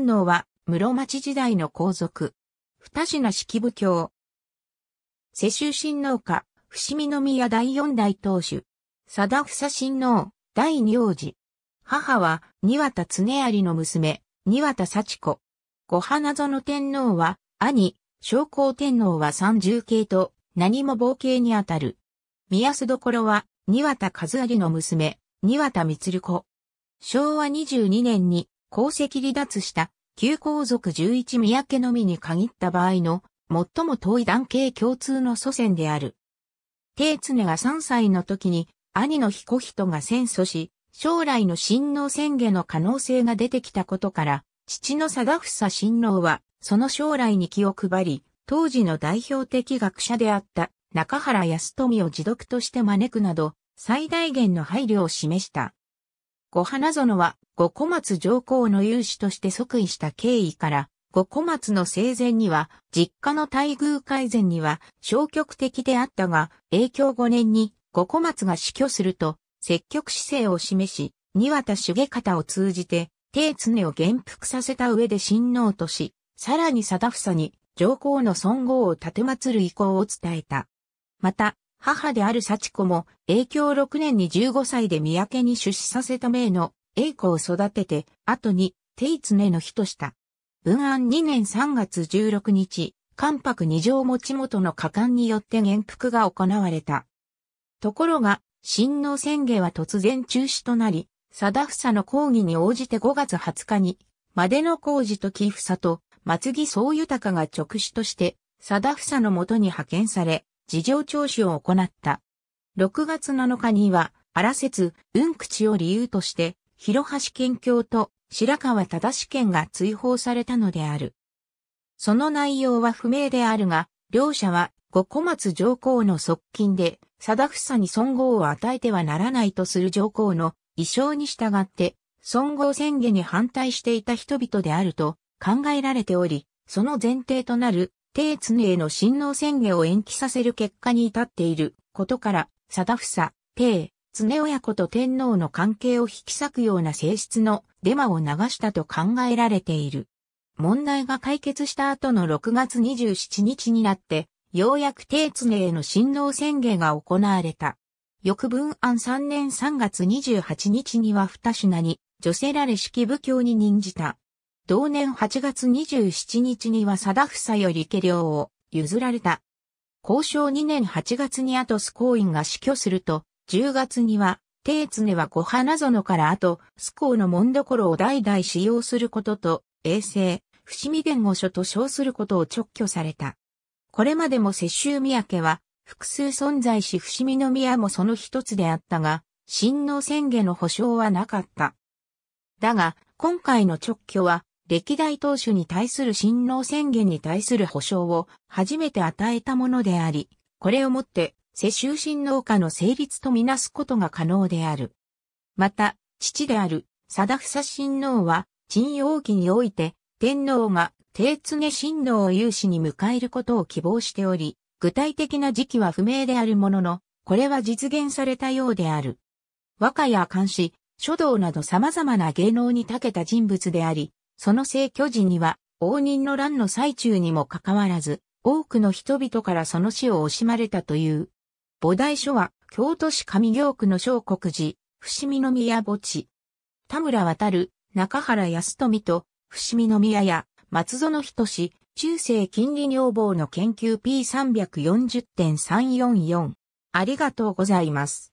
能は室町時代の皇族。二品式部教。世襲新農家、伏見宮第四代当主。貞房親王、第二王子。母は、二田常有の娘、二田幸子。五花園天皇は、兄、昭光天皇は三重系と、何も冒険にあたる。宮須所は、二田和有の娘、二田光子。昭和22年に、功績離脱した旧皇族11宮家のみに限った場合の最も遠い男系共通の祖先である。定常が3歳の時に兄の彦人が戦祖し、将来の親王宣言の可能性が出てきたことから、父の貞房親王は、その将来に気を配り、当時の代表的学者であった中原康富を自読として招くなど、最大限の配慮を示した。五花園は五小松上皇の勇士として即位した経緯から、五小松の生前には、実家の待遇改善には消極的であったが、影響5年に五小松が死去すると、積極姿勢を示し、二渡重方を通じて、定常を元服させた上で親王とし、さらに定房に上皇の尊号を立て祀る意向を伝えた。また、母である幸子も、永響。6年に15歳で三宅に出資させた名の栄子を育てて、後に、定常の日とした。文安2年3月16日、関白二条持ち元の果敢によって元服が行われた。ところが、新王宣言は突然中止となり、貞房の抗議に応じて5月20日に、までの工事と木房と、松木総豊が直主として、貞房のもとに派遣され、事情聴取を行った。6月7日には、荒説、く口を理由として、広橋県境と白川忠県が追放されたのである。その内容は不明であるが、両者は五小松上皇の側近で、貞房に尊号を与えてはならないとする上皇の意向に従って、尊号宣言に反対していた人々であると考えられており、その前提となる定常への親王宣言を延期させる結果に至っていることから、貞房、定、常親子と天皇の関係を引き裂くような性質のデマを流したと考えられている。問題が解決した後の6月27日になって、ようやく定常への親王宣言が行われた。翌文案3年3月28日には二品に、女性られ式部教に任じた。同年8月27日には貞房より家領を譲られた。交渉2年8月に後須公院が死去すると、10月には、定常は小花園から後、ス公の門所を代々使用することと、衛星、伏見伝護所と称することを直挙された。これまでも世襲宮家は、複数存在し伏見宮もその一つであったが、親王宣言の保証はなかった。だが、今回の直挙は、歴代投手に対する親王宣言に対する保障を初めて与えたものであり、これをもって、世襲新王家の成立とみなすことが可能である。また、父である、貞房親王は、陳陽期において、天皇が、定爪親王を有志に迎えることを希望しており、具体的な時期は不明であるものの、これは実現されたようである。和歌や漢詩、書道など様々な芸能に長けた人物であり、その聖居時には、応仁の乱の最中にもかかわらず、多くの人々からその死を惜しまれたという。菩提書は、京都市上京区の小国寺、伏見宮墓地。田村渡、る、中原康富と、伏見宮や、松園仁、中世近利女房の研究 P340.344。ありがとうございます。